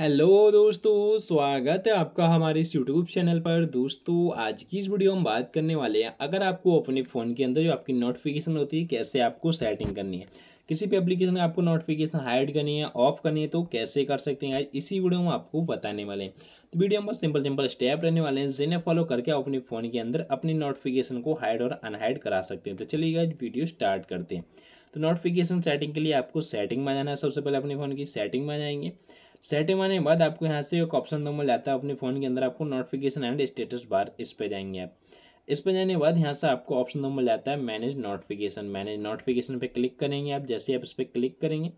hello दोस्तों स्वागत है आपका हमारे इस यूट्यूब चैनल पर दोस्तों आज की इस वीडियो में बात करने वाले हैं अगर आपको अपने फ़ोन के अंदर जो आपकी नोटिफिकेशन होती है कैसे आपको सेटिंग करनी है किसी भी एप्लीकेशन में आपको नोटिफिकेशन हाइड करनी है ऑफ करनी है तो कैसे कर सकते हैं इसी वीडियो में आपको बताने वाले हैं तो वीडियो में सिंपल सिंपल स्टेप रहने वाले हैं जिन्हें फॉलो करके आप अपने फ़ोन के अंदर अपनी नोटिफिकेशन को हाइड और अनहाइड करा सकते हैं तो आज वीडियो स्टार्ट करते हैं तो नोटिफिकेशन सेटिंग के लिए आपको सेटिंग में जाना है सबसे पहले अपने फ़ोन की सेटिंग में जाएंगे सेटिंग आने के बाद आपको यहाँ से एक ऑप्शन दो मिल जाता है अपने फ़ोन के अंदर आपको नोटिफिकेशन एंड स्टेटस बार इस पर जाएंगे आप इस पर जाने के बाद यहाँ से आपको ऑप्शन दो मिल जाता है मैनेज नोटिफिकेशन मैनेज नोटिफिकेशन पर क्लिक करेंगे आप जैसे आप इस पर क्लिक करेंगे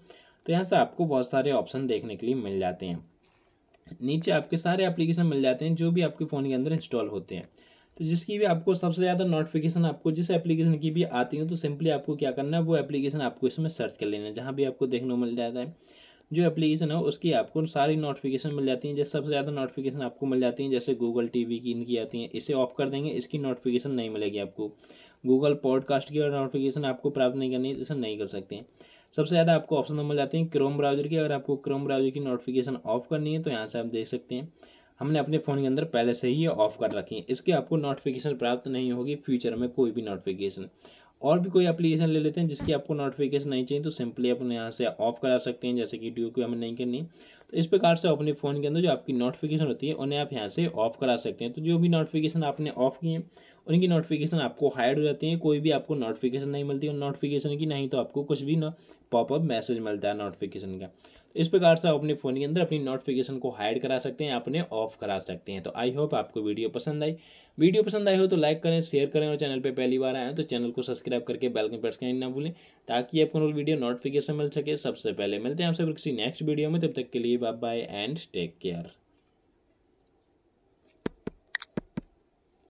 तो यहाँ से आपको बहुत सारे ऑप्शन देखने के लिए मिल जाते हैं नीचे आपके सारे एप्लीकेशन मिल जाते हैं जो भी आपके फ़ोन के अंदर इंस्टॉल होते हैं तो जिसकी भी आपको सबसे ज़्यादा नोटिफिकेशन आपको जिस एप्लीकेशन की भी आती है तो सिंपली आपको क्या करना है वो एप्लीकेशन आपको इसमें सर्च कर लेना है जहाँ भी आपको देखने को मिल जाता है जो एप्लीकेशन है उसकी आपको सारी नोटिफिकेशन मिल जाती हैं जैसे सबसे ज़्यादा नोटिफिकेशन आपको मिल जाती हैं जैसे गूगल टीवी की इनकी आती हैं इसे ऑफ कर देंगे इसकी नोटिफिकेशन नहीं मिलेगी आपको गूगल पॉडकास्ट की और नोटिफिकेशन आपको प्राप्त नहीं करनी है इसे नहीं कर सकते हैं सबसे ज़्यादा आपको ऑप्शन तो मिल जाते हैं क्रोम ब्राउजर की अगर आपको क्रोम ब्राउजर की नोटिफिकेशन ऑफ करनी है तो यहाँ से आप देख सकते हैं हमने अपने फ़ोन के अंदर पहले से ही ये ऑफ़ कर रखी है इसके आपको नोटिफिकेशन प्राप्त नहीं होगी फ्यूचर में कोई भी नोटिफिकेशन और भी कोई एप्लीकेशन ले लेते हैं जिसकी आपको नोटिफिकेशन नहीं चाहिए तो सिंपली अपने यहाँ से ऑफ करा सकते हैं जैसे कि ड्यू क्यू हमें नहीं करनी तो इस प्रकार से अपने फ़ोन के अंदर जो आपकी नोटिफिकेशन होती है उन्हें आप यहाँ से ऑफ करा सकते हैं तो जो भी नोटिफिकेशन आपने ऑफ किए हैं उनकी नोटिफिकेशन आपको हाइड हो जाती है कोई भी आपको नोटिफिकेशन नहीं मिलती है नोटिफिकेशन की नहीं तो आपको कुछ भी ना पॉपअप मैसेज मिलता है नोटिफिकेशन का इस प्रकार से आप अपने फ़ोन के अंदर अपनी नोटिफिकेशन को हाइड करा सकते हैं अपने ऑफ करा सकते हैं तो आई होप आपको वीडियो पसंद आई वीडियो पसंद आई हो तो लाइक करें शेयर करें और चैनल पर पहली बार आए तो चैनल को सब्सक्राइब करके बेल के प्रेस करना ना भूलें ताकि आपको वीडियो नोटिफिकेशन मिल सके सबसे पहले मिलते हैं आपसे किसी नेक्स्ट वीडियो में तब तक के लिए bye bye and take care